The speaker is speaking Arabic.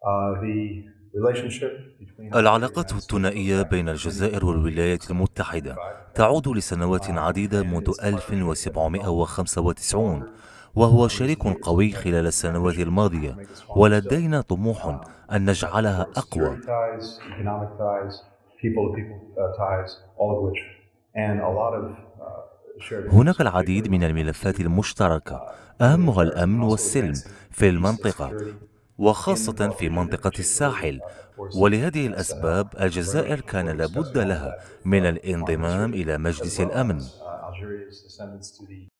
Uh, العلاقات الثنائية بين الجزائر والولايات المتحدة تعود لسنوات عديدة منذ 1795 وهو شريك قوي خلال السنوات الماضية ولدينا طموح أن نجعلها أقوى uh, uh, هناك العديد من الملفات المشتركة أهمها الأمن والسلم في المنطقة وخاصة في منطقة الساحل ولهذه الأسباب الجزائر كان لابد لها من الانضمام إلى مجلس الأمن